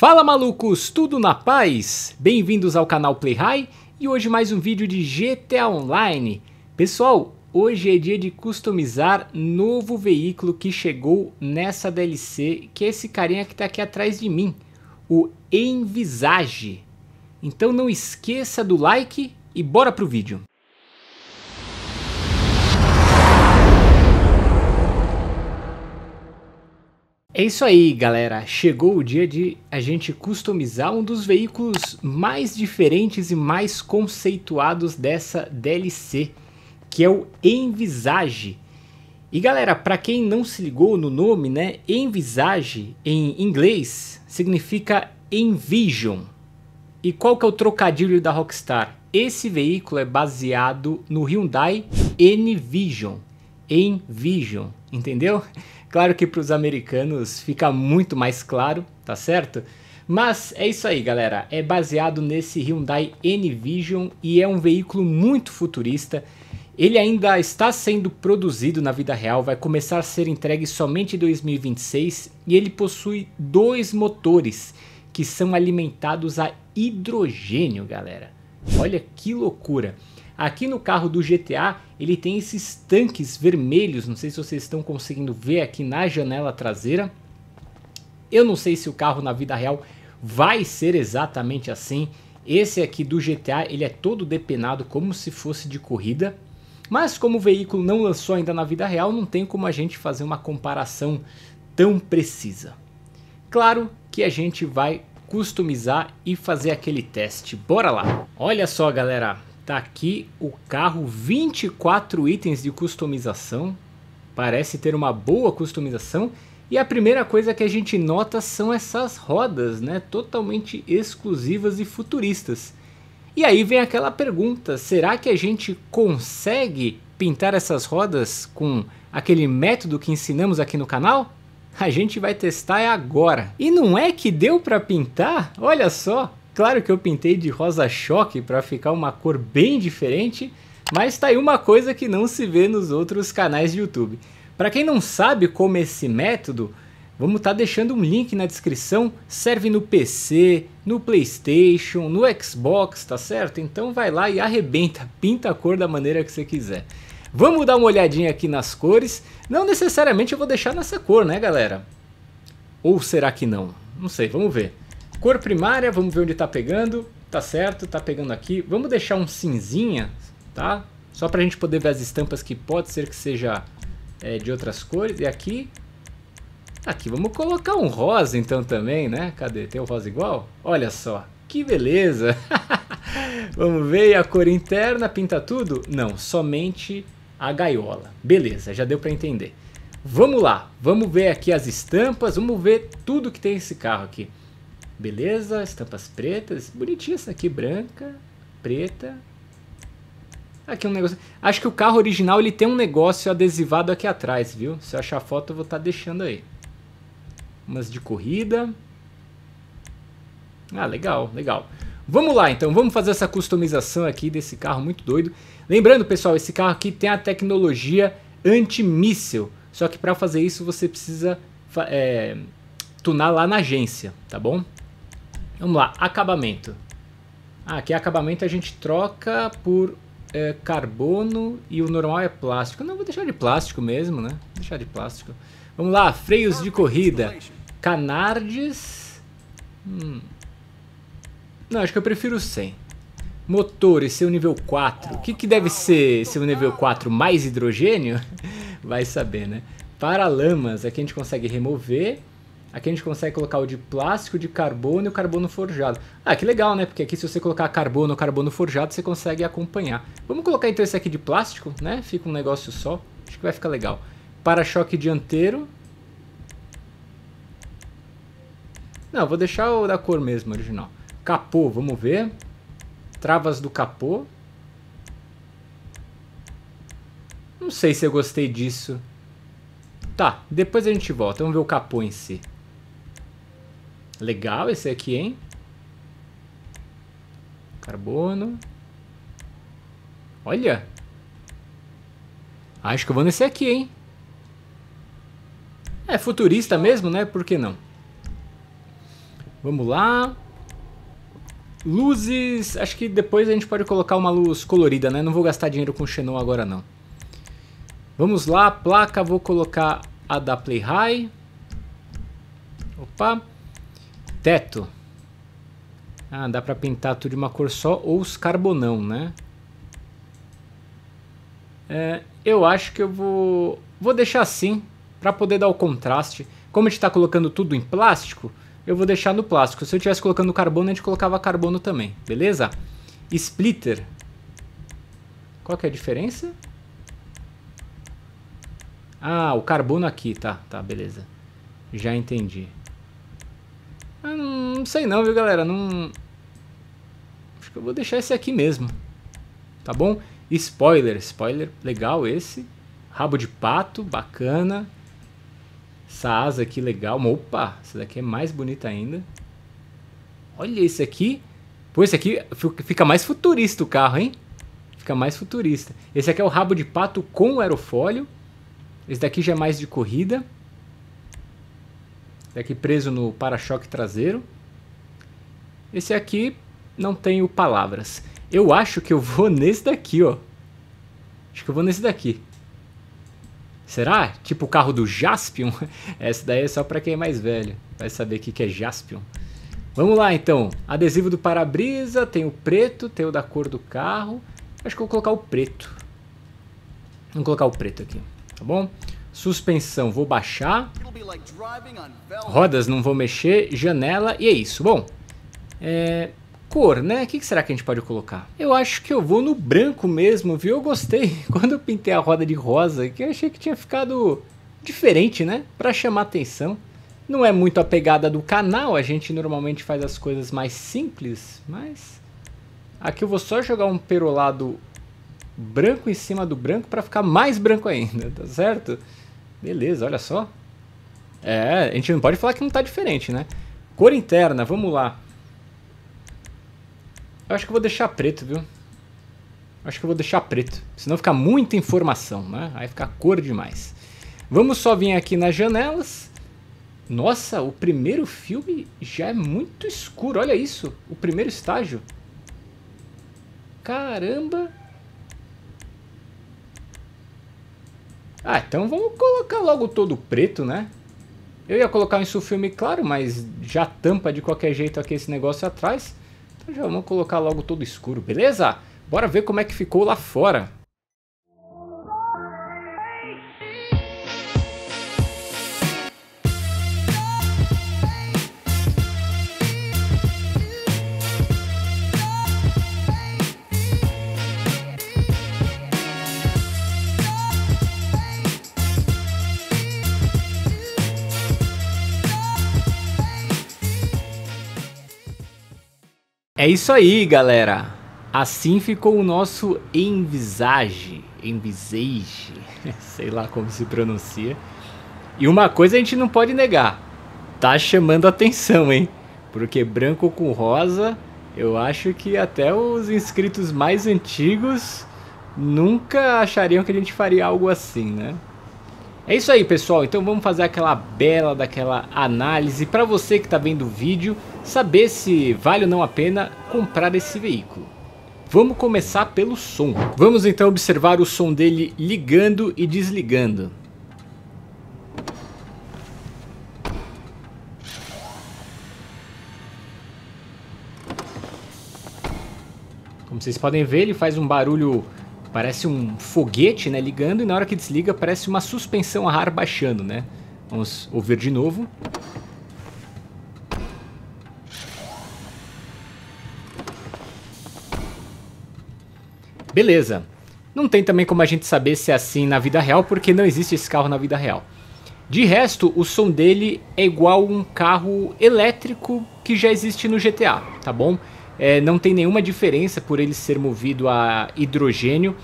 Fala malucos, tudo na paz? Bem-vindos ao canal Play High e hoje mais um vídeo de GTA Online. Pessoal, hoje é dia de customizar novo veículo que chegou nessa DLC, que é esse carinha que está aqui atrás de mim, o Envisage. Então não esqueça do like e bora pro vídeo. É isso aí, galera. Chegou o dia de a gente customizar um dos veículos mais diferentes e mais conceituados dessa DLC, que é o Envisage. E galera, para quem não se ligou no nome, né? Envisage em inglês significa Envision. E qual que é o trocadilho da Rockstar? Esse veículo é baseado no Hyundai Envision. Envision, entendeu? Claro que para os americanos fica muito mais claro, tá certo? Mas é isso aí, galera. É baseado nesse Hyundai N-Vision e é um veículo muito futurista. Ele ainda está sendo produzido na vida real, vai começar a ser entregue somente em 2026 e ele possui dois motores que são alimentados a hidrogênio, galera. Olha que loucura! Aqui no carro do GTA, ele tem esses tanques vermelhos, não sei se vocês estão conseguindo ver aqui na janela traseira. Eu não sei se o carro na vida real vai ser exatamente assim. Esse aqui do GTA, ele é todo depenado como se fosse de corrida. Mas como o veículo não lançou ainda na vida real, não tem como a gente fazer uma comparação tão precisa. Claro que a gente vai customizar e fazer aquele teste. Bora lá! Olha só, galera! Tá aqui o carro, 24 itens de customização. Parece ter uma boa customização. E a primeira coisa que a gente nota são essas rodas, né? Totalmente exclusivas e futuristas. E aí vem aquela pergunta: será que a gente consegue pintar essas rodas com aquele método que ensinamos aqui no canal? A gente vai testar agora. E não é que deu para pintar? Olha só, Claro que eu pintei de rosa choque para ficar uma cor bem diferente, mas tá aí uma coisa que não se vê nos outros canais de YouTube. Para quem não sabe como esse método, vamos estar tá deixando um link na descrição, serve no PC, no Playstation, no Xbox, tá certo? Então vai lá e arrebenta, pinta a cor da maneira que você quiser. Vamos dar uma olhadinha aqui nas cores, não necessariamente eu vou deixar nessa cor né galera? Ou será que não? Não sei, vamos ver. Cor primária, vamos ver onde está pegando. Tá certo, tá pegando aqui. Vamos deixar um cinzinha, tá? Só para a gente poder ver as estampas que pode ser que seja é, de outras cores. E aqui, aqui vamos colocar um rosa então também, né? Cadê? Tem o rosa igual? Olha só, que beleza! vamos ver a cor interna, pinta tudo? Não, somente a gaiola. Beleza, já deu para entender. Vamos lá, vamos ver aqui as estampas, vamos ver tudo que tem esse carro aqui. Beleza, estampas pretas. Bonitinha essa aqui, branca, preta. Aqui um negócio... Acho que o carro original ele tem um negócio adesivado aqui atrás, viu? Se eu achar foto eu vou estar tá deixando aí. Umas de corrida. Ah, legal, legal. Vamos lá então, vamos fazer essa customização aqui desse carro muito doido. Lembrando pessoal, esse carro aqui tem a tecnologia anti anti-míssel. Só que para fazer isso você precisa é, tunar lá na agência, tá bom? Vamos lá, acabamento. Ah, aqui é acabamento a gente troca por é, carbono e o normal é plástico. Não, vou deixar de plástico mesmo, né? Vou deixar de plástico. Vamos lá, freios de corrida. Canardes. Hum. Não, acho que eu prefiro 100. Motores, seu é nível 4. O que, que deve ser seu nível 4? Mais hidrogênio? Vai saber, né? Paralamas, aqui a gente consegue remover. Aqui a gente consegue colocar o de plástico, de carbono e o carbono forjado. Ah, que legal, né? Porque aqui se você colocar carbono ou carbono forjado, você consegue acompanhar. Vamos colocar então esse aqui de plástico, né? Fica um negócio só. Acho que vai ficar legal. Para-choque dianteiro. Não, vou deixar o da cor mesmo, original. Capô, vamos ver. Travas do capô. Não sei se eu gostei disso. Tá, depois a gente volta. Vamos ver o capô em si. Legal esse aqui, hein? Carbono. Olha. Acho que eu vou nesse aqui, hein? É futurista mesmo, né? Por que não? Vamos lá. Luzes. Acho que depois a gente pode colocar uma luz colorida, né? Não vou gastar dinheiro com xenon agora, não. Vamos lá. Placa, vou colocar a da Play High. Opa teto. Ah, dá pra pintar tudo de uma cor só ou os carbonão, né? É, eu acho que eu vou, vou deixar assim para poder dar o contraste. Como a gente está colocando tudo em plástico, eu vou deixar no plástico. Se eu estivesse colocando carbono, a gente colocava carbono também, beleza? Splitter. Qual que é a diferença? Ah, o carbono aqui, tá, tá, beleza. Já entendi sei não, viu, galera? Não... Acho que eu vou deixar esse aqui mesmo. Tá bom? Spoiler. Spoiler legal esse. Rabo de pato, bacana. Essa asa aqui legal. Opa, essa daqui é mais bonita ainda. Olha esse aqui. Pô, esse aqui fica mais futurista o carro, hein? Fica mais futurista. Esse aqui é o rabo de pato com aerofólio. Esse daqui já é mais de corrida. Esse tá daqui preso no para-choque traseiro. Esse aqui não tenho palavras. Eu acho que eu vou nesse daqui, ó. Acho que eu vou nesse daqui. Será? Tipo o carro do Jaspion? Essa daí é só pra quem é mais velho. Vai saber o que, que é Jaspion. Vamos lá, então. Adesivo do para-brisa, tem o preto, tem o da cor do carro. Acho que eu vou colocar o preto. Vamos colocar o preto aqui, tá bom? Suspensão, vou baixar. Rodas, não vou mexer. Janela, e é isso. Bom, é, cor, né? O que será que a gente pode colocar? Eu acho que eu vou no branco mesmo, viu? Eu gostei quando eu pintei a roda de rosa, que eu achei que tinha ficado diferente, né? Para chamar atenção. Não é muito a pegada do canal, a gente normalmente faz as coisas mais simples, mas aqui eu vou só jogar um perolado branco em cima do branco para ficar mais branco ainda, tá certo? Beleza, olha só. É, a gente não pode falar que não tá diferente, né? Cor interna, vamos lá. Eu acho que eu vou deixar preto, viu? Acho que eu vou deixar preto. Senão fica muita informação, né? Aí fica cor demais. Vamos só vir aqui nas janelas. Nossa, o primeiro filme já é muito escuro. Olha isso. O primeiro estágio. Caramba. Ah, então vamos colocar logo todo preto, né? Eu ia colocar isso filme claro, mas já tampa de qualquer jeito aqui esse negócio atrás. Já vamos colocar logo todo escuro, beleza? Bora ver como é que ficou lá fora. É isso aí, galera. Assim ficou o nosso envisage, envisage, sei lá como se pronuncia. E uma coisa a gente não pode negar, tá chamando atenção, hein? Porque branco com rosa, eu acho que até os inscritos mais antigos nunca achariam que a gente faria algo assim, né? É isso aí pessoal, então vamos fazer aquela bela daquela análise para você que está vendo o vídeo saber se vale ou não a pena comprar esse veículo. Vamos começar pelo som. Vamos então observar o som dele ligando e desligando. Como vocês podem ver, ele faz um barulho parece um foguete, né, ligando, e na hora que desliga parece uma suspensão a ar baixando, né? Vamos ouvir de novo. Beleza. Não tem também como a gente saber se é assim na vida real, porque não existe esse carro na vida real. De resto, o som dele é igual um carro elétrico que já existe no GTA, tá bom? É, não tem nenhuma diferença por ele ser movido a hidrogênio,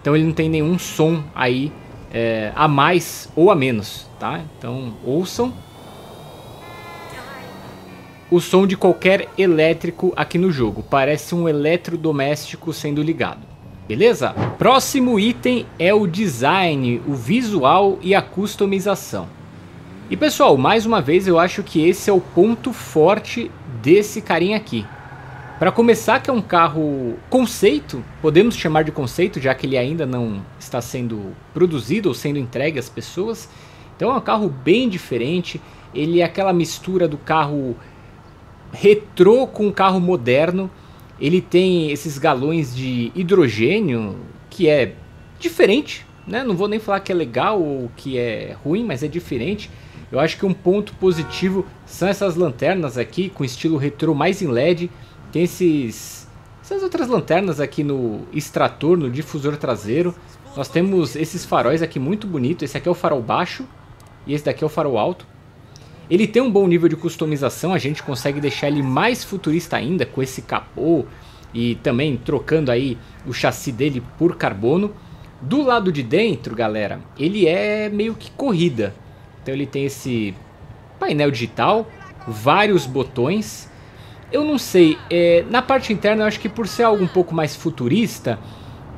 então ele não tem nenhum som aí é, a mais ou a menos, tá? Então ouçam o som de qualquer elétrico aqui no jogo, parece um eletrodoméstico sendo ligado. Beleza? Próximo item é o design, o visual e a customização. E pessoal, mais uma vez eu acho que esse é o ponto forte desse carinha aqui. Para começar, que é um carro conceito, podemos chamar de conceito, já que ele ainda não está sendo produzido ou sendo entregue às pessoas. Então é um carro bem diferente. Ele é aquela mistura do carro retrô com carro moderno. Ele tem esses galões de hidrogênio, que é diferente, né? Não vou nem falar que é legal ou que é ruim, mas é diferente. Eu acho que um ponto positivo são essas lanternas aqui com estilo retrô mais em LED tem esses, essas outras lanternas aqui no extrator, no difusor traseiro. Nós temos esses faróis aqui muito bonitos. Esse aqui é o farol baixo e esse daqui é o farol alto. Ele tem um bom nível de customização, a gente consegue deixar ele mais futurista ainda com esse capô e também trocando aí o chassi dele por carbono. Do lado de dentro, galera, ele é meio que corrida. Então ele tem esse painel digital, vários botões eu não sei, é, na parte interna eu acho que por ser algo um pouco mais futurista,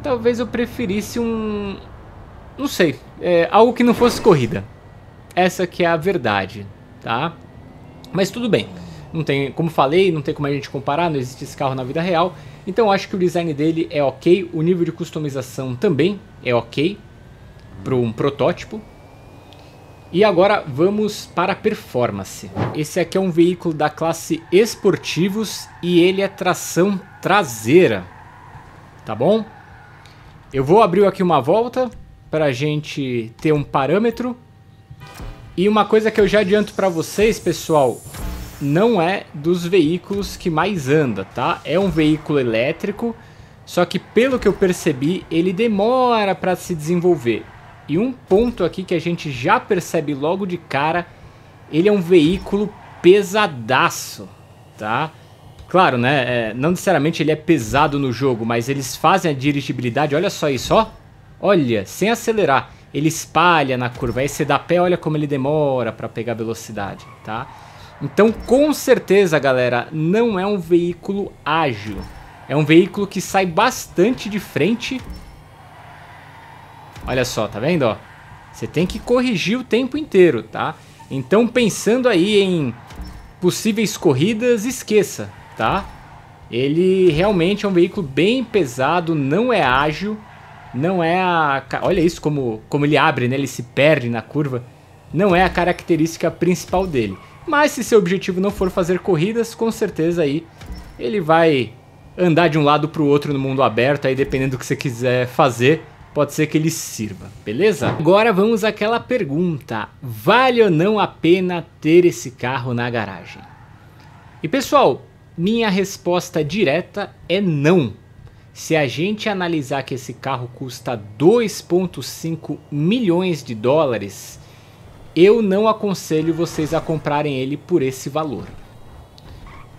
talvez eu preferisse um. Não sei, é, algo que não fosse corrida. Essa que é a verdade, tá? Mas tudo bem. Não tem, como falei, não tem como a gente comparar, não existe esse carro na vida real. Então eu acho que o design dele é ok, o nível de customização também é ok para um protótipo. E agora vamos para a performance. Esse aqui é um veículo da classe esportivos e ele é tração traseira, tá bom? Eu vou abrir aqui uma volta para a gente ter um parâmetro. E uma coisa que eu já adianto para vocês, pessoal, não é dos veículos que mais anda, tá? É um veículo elétrico, só que pelo que eu percebi, ele demora para se desenvolver. E um ponto aqui que a gente já percebe logo de cara, ele é um veículo pesadaço, tá? Claro, né? É, não necessariamente ele é pesado no jogo, mas eles fazem a dirigibilidade, olha só isso, ó. Olha, sem acelerar, ele espalha na curva. Aí você dá pé, olha como ele demora para pegar velocidade, tá? Então, com certeza, galera, não é um veículo ágil. É um veículo que sai bastante de frente Olha só, tá vendo? Ó? Você tem que corrigir o tempo inteiro, tá? Então pensando aí em possíveis corridas, esqueça, tá? Ele realmente é um veículo bem pesado, não é ágil, não é a... Olha isso como, como ele abre, né? Ele se perde na curva. Não é a característica principal dele. Mas se seu objetivo não for fazer corridas, com certeza aí ele vai andar de um lado para o outro no mundo aberto, aí dependendo do que você quiser fazer pode ser que ele sirva, beleza? Agora vamos àquela pergunta, vale ou não a pena ter esse carro na garagem? E pessoal, minha resposta direta é não. Se a gente analisar que esse carro custa 2,5 milhões de dólares, eu não aconselho vocês a comprarem ele por esse valor.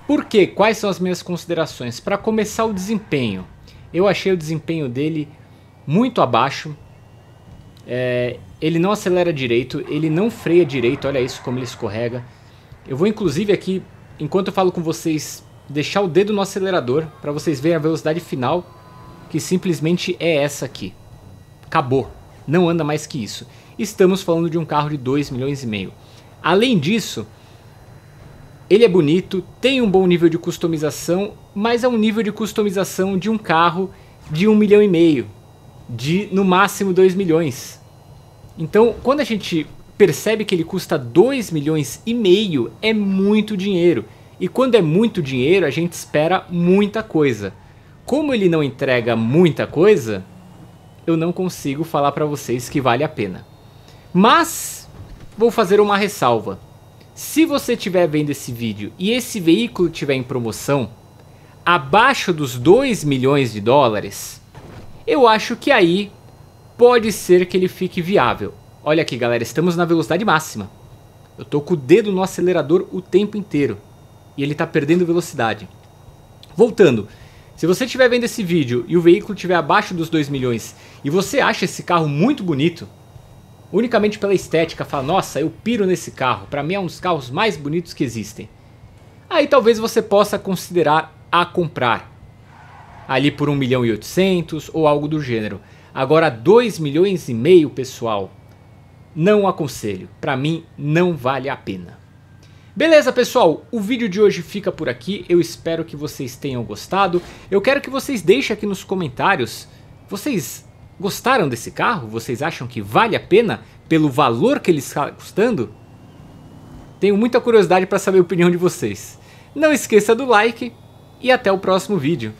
Por quê? Quais são as minhas considerações? Para começar, o desempenho. Eu achei o desempenho dele muito abaixo. É, ele não acelera direito, ele não freia direito, olha isso como ele escorrega. Eu vou inclusive aqui, enquanto eu falo com vocês, deixar o dedo no acelerador para vocês verem a velocidade final, que simplesmente é essa aqui. Acabou, não anda mais que isso. Estamos falando de um carro de 2 milhões e meio. Além disso, ele é bonito, tem um bom nível de customização, mas é um nível de customização de um carro de 1 um milhão e meio, de no máximo 2 milhões. Então, quando a gente percebe que ele custa 2 milhões e meio, é muito dinheiro. E quando é muito dinheiro, a gente espera muita coisa. Como ele não entrega muita coisa, eu não consigo falar para vocês que vale a pena. Mas vou fazer uma ressalva. Se você estiver vendo esse vídeo e esse veículo estiver em promoção, abaixo dos 2 milhões de dólares, eu acho que aí pode ser que ele fique viável. Olha aqui, galera, estamos na velocidade máxima. Eu tô com o dedo no acelerador o tempo inteiro e ele está perdendo velocidade. Voltando, se você estiver vendo esse vídeo e o veículo estiver abaixo dos 2 milhões e você acha esse carro muito bonito, unicamente pela estética, fala, nossa, eu piro nesse carro, para mim é um dos carros mais bonitos que existem. Aí talvez você possa considerar a comprar ali por 1 milhão e 800 ou algo do gênero. Agora 2 milhões e meio, pessoal, não aconselho. Para mim não vale a pena. Beleza, pessoal? O vídeo de hoje fica por aqui. Eu espero que vocês tenham gostado. Eu quero que vocês deixem aqui nos comentários. Vocês gostaram desse carro? Vocês acham que vale a pena pelo valor que ele está custando? Tenho muita curiosidade para saber a opinião de vocês. Não esqueça do like e até o próximo vídeo.